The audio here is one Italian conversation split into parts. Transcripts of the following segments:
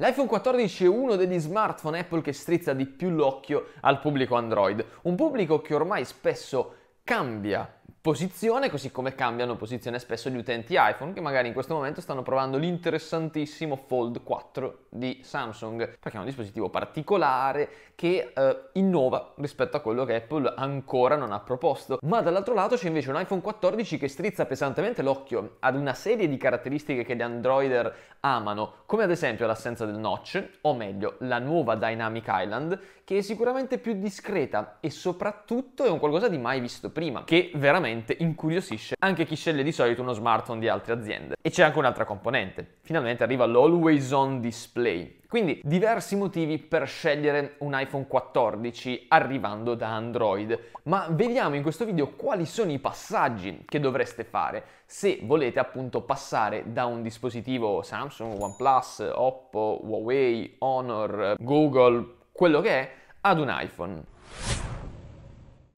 L'iPhone 14 è uno degli smartphone Apple che strizza di più l'occhio al pubblico Android, un pubblico che ormai spesso cambia posizione, così come cambiano posizione spesso gli utenti iPhone che magari in questo momento stanno provando l'interessantissimo Fold 4 di Samsung, perché è un dispositivo particolare che eh, innova rispetto a quello che Apple ancora non ha proposto. Ma dall'altro lato c'è invece un iPhone 14 che strizza pesantemente l'occhio ad una serie di caratteristiche che gli androider amano, come ad esempio l'assenza del notch, o meglio, la nuova Dynamic Island, che è sicuramente più discreta e soprattutto è un qualcosa di mai visto prima prima, che veramente incuriosisce anche chi sceglie di solito uno smartphone di altre aziende. E c'è anche un'altra componente. Finalmente arriva l'always on display, quindi diversi motivi per scegliere un iPhone 14 arrivando da Android, ma vediamo in questo video quali sono i passaggi che dovreste fare se volete appunto passare da un dispositivo Samsung, OnePlus, Oppo, Huawei, Honor, Google, quello che è, ad un iPhone.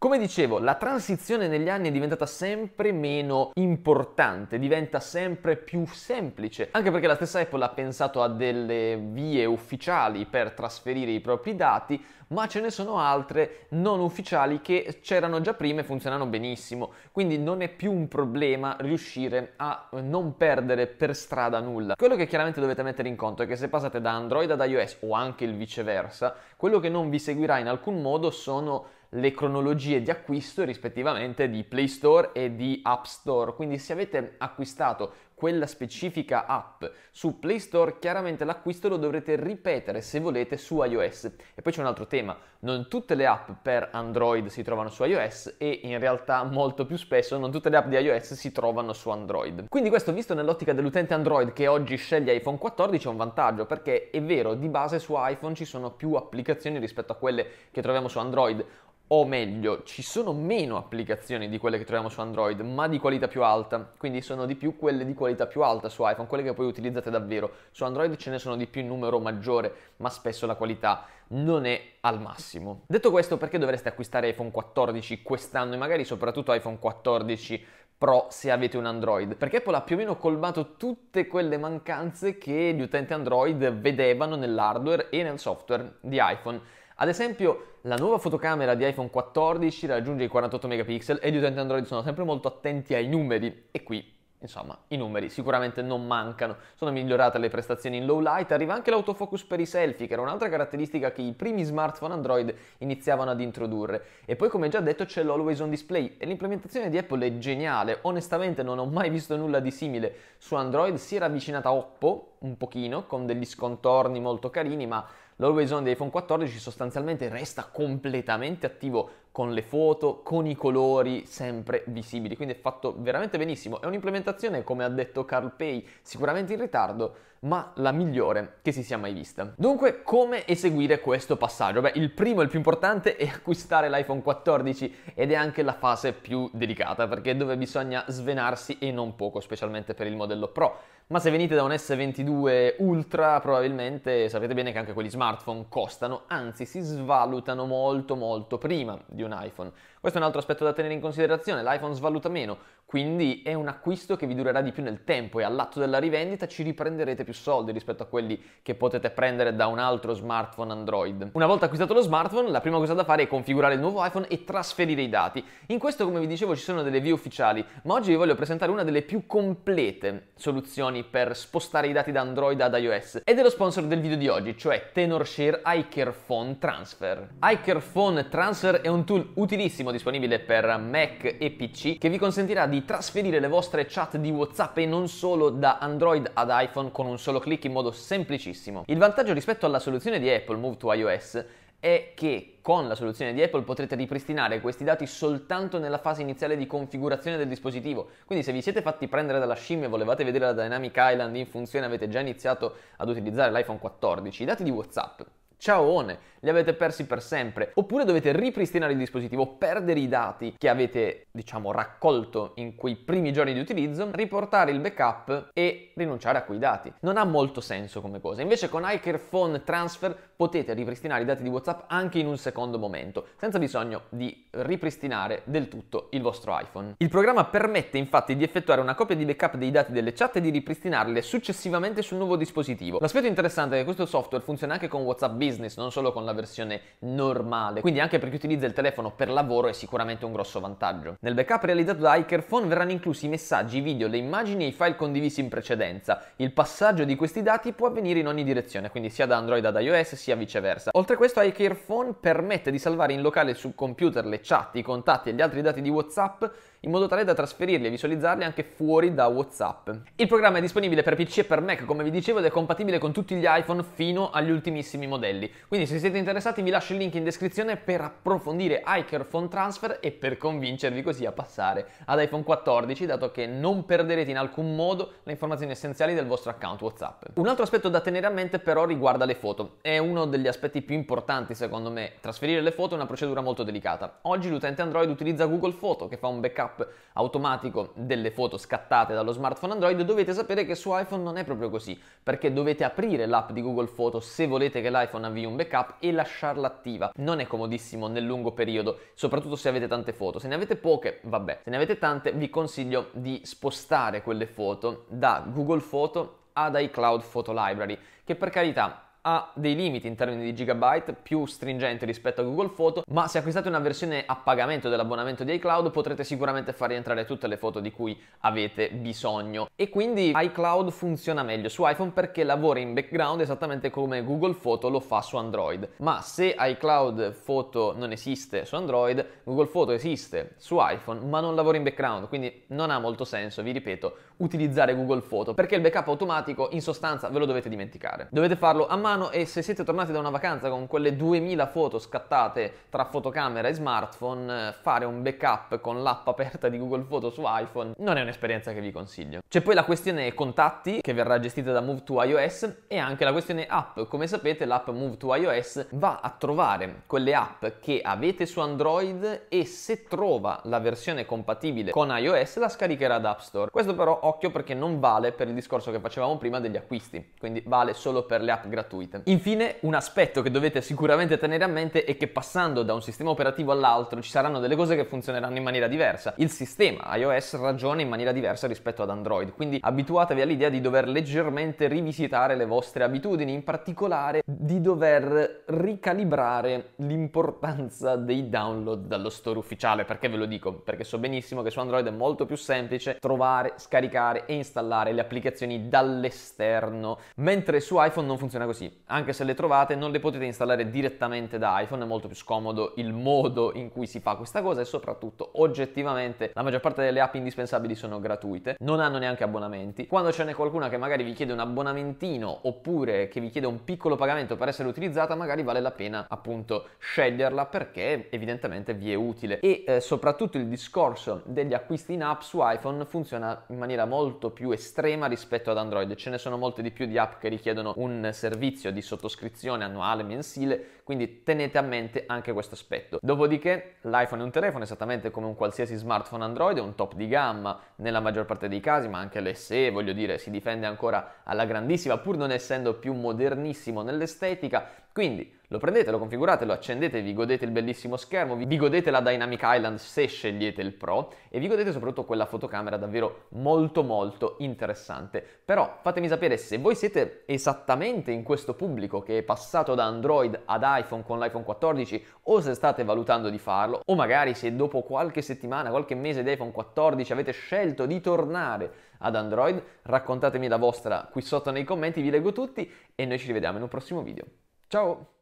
Come dicevo, la transizione negli anni è diventata sempre meno importante, diventa sempre più semplice, anche perché la stessa Apple ha pensato a delle vie ufficiali per trasferire i propri dati, ma ce ne sono altre non ufficiali che c'erano già prima e funzionano benissimo, quindi non è più un problema riuscire a non perdere per strada nulla. Quello che chiaramente dovete mettere in conto è che se passate da Android ad iOS o anche il viceversa, quello che non vi seguirà in alcun modo sono le cronologie di acquisto rispettivamente di Play Store e di App Store. Quindi se avete acquistato quella specifica app su Play Store, chiaramente l'acquisto lo dovrete ripetere se volete su iOS. E poi c'è un altro tema, non tutte le app per Android si trovano su iOS e in realtà molto più spesso non tutte le app di iOS si trovano su Android. Quindi questo visto nell'ottica dell'utente Android che oggi sceglie iPhone 14 è un vantaggio perché è vero, di base su iPhone ci sono più applicazioni rispetto a quelle che troviamo su Android o meglio, ci sono meno applicazioni di quelle che troviamo su Android, ma di qualità più alta, quindi sono di più quelle di qualità più alta su iPhone, quelle che poi utilizzate davvero. Su Android ce ne sono di più in numero maggiore, ma spesso la qualità non è al massimo. Detto questo, perché dovreste acquistare iPhone 14 quest'anno e magari soprattutto iPhone 14 Pro se avete un Android, perché Apple ha più o meno colmato tutte quelle mancanze che gli utenti Android vedevano nell'hardware e nel software di iPhone ad esempio, la nuova fotocamera di iPhone 14 raggiunge i 48 megapixel e gli utenti Android sono sempre molto attenti ai numeri e qui Insomma, i numeri sicuramente non mancano, sono migliorate le prestazioni in low light, arriva anche l'autofocus per i selfie, che era un'altra caratteristica che i primi smartphone Android iniziavano ad introdurre. E poi, come già detto, c'è l'always on display e l'implementazione di Apple è geniale, onestamente non ho mai visto nulla di simile. Su Android si era avvicinata Oppo, un pochino, con degli scontorni molto carini, ma l'Always On di iPhone 14 sostanzialmente resta completamente attivo con le foto, con i colori sempre visibili, quindi è fatto veramente benissimo. È un'implementazione, come ha detto Carl Pay, sicuramente in ritardo, ma la migliore che si sia mai vista. Dunque, come eseguire questo passaggio? Beh, il primo e il più importante è acquistare l'iPhone 14 ed è anche la fase più delicata perché è dove bisogna svenarsi e non poco, specialmente per il modello Pro. Ma se venite da un S22 Ultra, probabilmente sapete bene che anche quegli smartphone costano, anzi si svalutano molto molto prima di un iPhone. Questo è un altro aspetto da tenere in considerazione, l'iPhone svaluta meno, quindi è un acquisto che vi durerà di più nel tempo e all'atto della rivendita ci riprenderete più soldi rispetto a quelli che potete prendere da un altro smartphone Android. Una volta acquistato lo smartphone, la prima cosa da fare è configurare il nuovo iPhone e trasferire i dati. In questo, come vi dicevo, ci sono delle vie ufficiali, ma oggi vi voglio presentare una delle più complete soluzioni per spostare i dati da Android ad iOS ed è lo sponsor del video di oggi, cioè TenorShare iCareFone Transfer. iCareFone Transfer è un tool utilissimo disponibile per Mac e PC che vi consentirà di di trasferire le vostre chat di WhatsApp e non solo da Android ad iPhone con un solo clic in modo semplicissimo. Il vantaggio rispetto alla soluzione di Apple Move to iOS è che con la soluzione di Apple potrete ripristinare questi dati soltanto nella fase iniziale di configurazione del dispositivo. Quindi se vi siete fatti prendere dalla scimmia e volevate vedere la Dynamic Island in funzione, avete già iniziato ad utilizzare l'iPhone 14, i dati di WhatsApp ciaoone, li avete persi per sempre, oppure dovete ripristinare il dispositivo, perdere i dati che avete, diciamo, raccolto in quei primi giorni di utilizzo, riportare il backup e rinunciare a quei dati. Non ha molto senso come cosa. Invece con iCare Phone Transfer potete ripristinare i dati di WhatsApp anche in un secondo momento, senza bisogno di ripristinare del tutto il vostro iPhone. Il programma permette infatti di effettuare una copia di backup dei dati delle chat e di ripristinarle successivamente sul nuovo dispositivo. L'aspetto interessante è che questo software funziona anche con WhatsApp Business, non solo con la versione normale, quindi anche per chi utilizza il telefono per lavoro è sicuramente un grosso vantaggio. Nel backup realizzato da Hackerphone verranno inclusi i messaggi, i video, le immagini e i file condivisi in precedenza. Il passaggio di questi dati può avvenire in ogni direzione, quindi sia da Android ad iOS, sia sia viceversa. Oltre a questo iCare permette di salvare in locale sul computer le chat, i contatti e gli altri dati di WhatsApp in modo tale da trasferirli e visualizzarli anche fuori da WhatsApp. Il programma è disponibile per PC e per Mac, come vi dicevo, ed è compatibile con tutti gli iPhone fino agli ultimissimi modelli. Quindi se siete interessati vi lascio il link in descrizione per approfondire iCare Transfer e per convincervi così a passare ad iPhone 14, dato che non perderete in alcun modo le informazioni essenziali del vostro account WhatsApp. Un altro aspetto da tenere a mente però riguarda le foto. È uno uno degli aspetti più importanti secondo me. Trasferire le foto è una procedura molto delicata. Oggi l'utente Android utilizza Google Photo che fa un backup automatico delle foto scattate dallo smartphone Android. Dovete sapere che su iPhone non è proprio così, perché dovete aprire l'app di Google Photo se volete che l'iPhone avvii un backup e lasciarla attiva. Non è comodissimo nel lungo periodo, soprattutto se avete tante foto. Se ne avete poche, vabbè. Se ne avete tante, vi consiglio di spostare quelle foto da Google Photo ad iCloud Photo Library, che per carità ha dei limiti in termini di gigabyte più stringenti rispetto a Google Photo, ma se acquistate una versione a pagamento dell'abbonamento di iCloud potrete sicuramente far rientrare tutte le foto di cui avete bisogno. E quindi iCloud funziona meglio su iPhone perché lavora in background esattamente come Google Photo lo fa su Android. Ma se iCloud Photo non esiste su Android, Google Photo esiste su iPhone, ma non lavora in background, quindi non ha molto senso, vi ripeto, utilizzare Google Photo perché il backup automatico in sostanza ve lo dovete dimenticare. Dovete farlo a mano mano e se siete tornati da una vacanza con quelle 2000 foto scattate tra fotocamera e smartphone, eh, fare un backup con l'app aperta di Google Photo su iPhone non è un'esperienza che vi consiglio. C'è poi la questione contatti che verrà gestita da Move to iOS e anche la questione app. Come sapete l'app Move to iOS va a trovare quelle app che avete su Android e se trova la versione compatibile con iOS la scaricherà da App Store. Questo però occhio perché non vale per il discorso che facevamo prima degli acquisti, quindi vale solo per le app gratuite gratuite. Infine, un aspetto che dovete sicuramente tenere a mente è che passando da un sistema operativo all'altro ci saranno delle cose che funzioneranno in maniera diversa. Il sistema iOS ragiona in maniera diversa rispetto ad Android, quindi abituatevi all'idea di dover leggermente rivisitare le vostre abitudini, in particolare di dover ricalibrare l'importanza dei download dallo store ufficiale. Perché ve lo dico? Perché so benissimo che su Android è molto più semplice trovare, scaricare e installare le applicazioni dall'esterno, mentre su iPhone non funziona così. Anche se le trovate non le potete installare direttamente da iPhone, è molto più scomodo il modo in cui si fa questa cosa e soprattutto oggettivamente la maggior parte delle app indispensabili sono gratuite, non hanno neanche abbonamenti. Quando ce n'è qualcuna che magari vi chiede un abbonamentino oppure che vi chiede un piccolo pagamento per essere utilizzata, magari vale la pena appunto sceglierla perché evidentemente vi è utile e eh, soprattutto il discorso degli acquisti in app su iPhone funziona in maniera molto più estrema rispetto ad Android, ce ne sono molte di più di app che richiedono un servizio servizio di sottoscrizione annuale mensile quindi tenete a mente anche questo aspetto. Dopodiché l'iPhone è un telefono esattamente come un qualsiasi smartphone Android, è un top di gamma nella maggior parte dei casi, ma anche l'SE, voglio dire, si difende ancora alla grandissima pur non essendo più modernissimo nell'estetica. Quindi lo prendete, lo configurate, lo accendete, vi godete il bellissimo schermo, vi godete la Dynamic Island se scegliete il Pro e vi godete soprattutto quella fotocamera davvero molto molto interessante. Però fatemi sapere se voi siete esattamente in questo pubblico che è passato da Android ad iPhone l'iPhone con l'iPhone 14 o se state valutando di farlo o magari se dopo qualche settimana, qualche mese di iPhone 14 avete scelto di tornare ad Android, raccontatemi la vostra qui sotto nei commenti, vi leggo tutti e noi ci rivediamo in un prossimo video. Ciao!